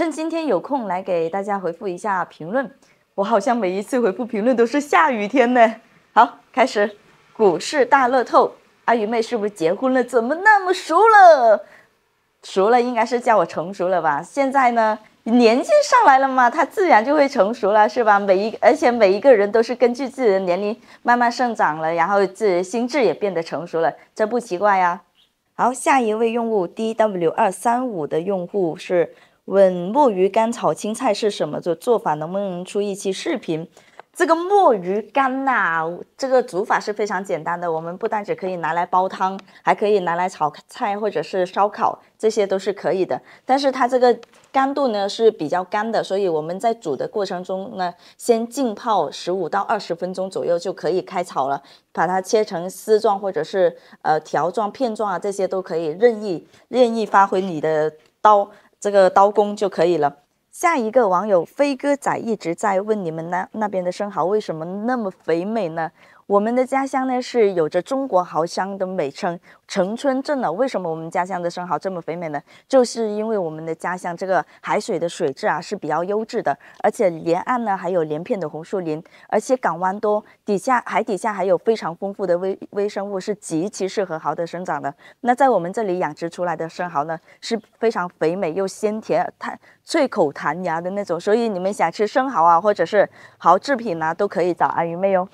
趁今天有空来给大家回复一下评论，我好像每一次回复评论都是下雨天呢。好，开始股市大乐透，阿鱼妹是不是结婚了？怎么那么熟了？熟了应该是叫我成熟了吧？现在呢，年纪上来了嘛，他自然就会成熟了，是吧？每一而且每一个人都是根据自己的年龄慢慢生长了，然后自己心智也变得成熟了，这不奇怪呀。好，下一位用户 D W 二三五的用户是。问墨鱼干炒青菜是什么做做法？能不能出一期视频？这个墨鱼干呐，这个煮法是非常简单的。我们不单只可以拿来煲汤，还可以拿来炒菜或者是烧烤，这些都是可以的。但是它这个干度呢是比较干的，所以我们在煮的过程中呢，先浸泡十五到二十分钟左右就可以开炒了。把它切成丝状或者是呃条状、片状啊，这些都可以任意任意发挥你的刀。这个刀工就可以了。下一个网友飞哥仔一直在问你们那那边的生蚝为什么那么肥美呢？我们的家乡呢是有着“中国蚝乡”的美称——城村镇呢，为什么我们家乡的生蚝这么肥美呢？就是因为我们的家乡这个海水的水质啊是比较优质的，而且沿岸呢还有连片的红树林，而且港湾多，底下海底下还有非常丰富的微微生物，是极其适合蚝的生长的。那在我们这里养殖出来的生蚝呢是非常肥美又鲜甜、它脆口弹牙的那种。所以你们想吃生蚝啊，或者是蚝制品啊，都可以找阿云妹哦。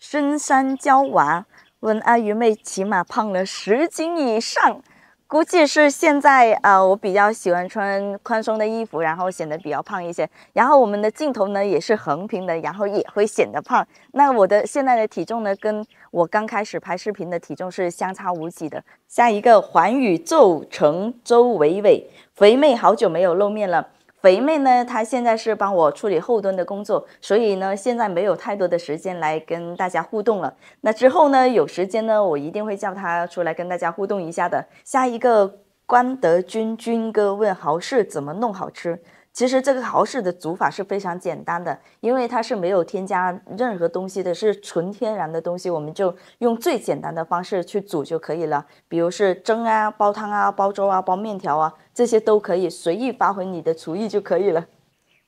深山娇娃问阿鱼妹，起码胖了十斤以上，估计是现在啊，我比较喜欢穿宽松的衣服，然后显得比较胖一些。然后我们的镜头呢也是横屏的，然后也会显得胖。那我的现在的体重呢，跟我刚开始拍视频的体重是相差无几的。下一个环宇宙城周伟伟，肥妹好久没有露面了。肥妹呢？她现在是帮我处理后端的工作，所以呢，现在没有太多的时间来跟大家互动了。那之后呢，有时间呢，我一定会叫她出来跟大家互动一下的。下一个，关德军军哥问：蚝是怎么弄好吃？其实这个蚝式的煮法是非常简单的，因为它是没有添加任何东西的，是纯天然的东西，我们就用最简单的方式去煮就可以了。比如是蒸啊、煲汤啊、煲粥啊、煲面条啊，这些都可以随意发挥你的厨艺就可以了。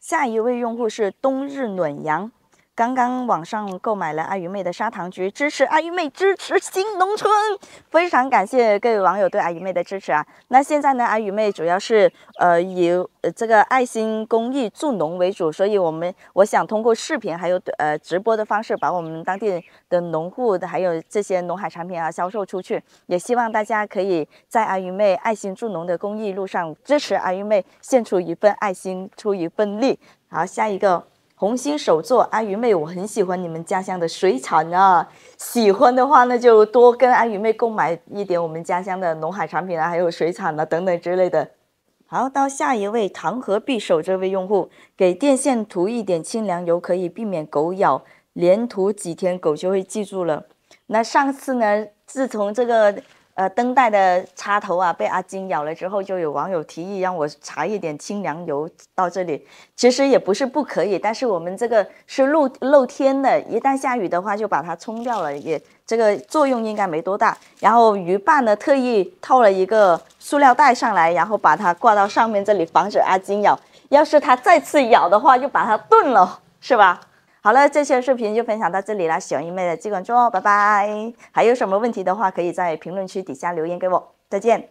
下一位用户是冬日暖阳。刚刚网上购买了阿鱼妹的砂糖橘，支持阿鱼妹，支持新农村，非常感谢各位网友对阿鱼妹的支持啊！那现在呢，阿鱼妹主要是呃以这个爱心公益助农为主，所以我们我想通过视频还有呃直播的方式，把我们当地的农户的还有这些农海产品啊销售出去，也希望大家可以在阿云妹爱心助农的公益路上支持阿云妹，献出一份爱心，出一份力。好，下一个。红心手作阿鱼妹，我很喜欢你们家乡的水产啊！喜欢的话，那就多跟阿鱼妹购买一点我们家乡的农海产品啊，还有水产啊等等之类的。好，到下一位唐河匕首这位用户，给电线涂一点清凉油，可以避免狗咬，连涂几天狗就会记住了。那上次呢，自从这个。呃，灯带的插头啊，被阿金咬了之后，就有网友提议让我擦一点清凉油到这里，其实也不是不可以，但是我们这个是露露天的，一旦下雨的话就把它冲掉了，也这个作用应该没多大。然后鱼霸呢特意套了一个塑料袋上来，然后把它挂到上面这里，防止阿金咬。要是它再次咬的话，就把它炖了，是吧？好了，这的视频就分享到这里啦！喜欢英妹的记得关注哦，拜拜！还有什么问题的话，可以在评论区底下留言给我，再见。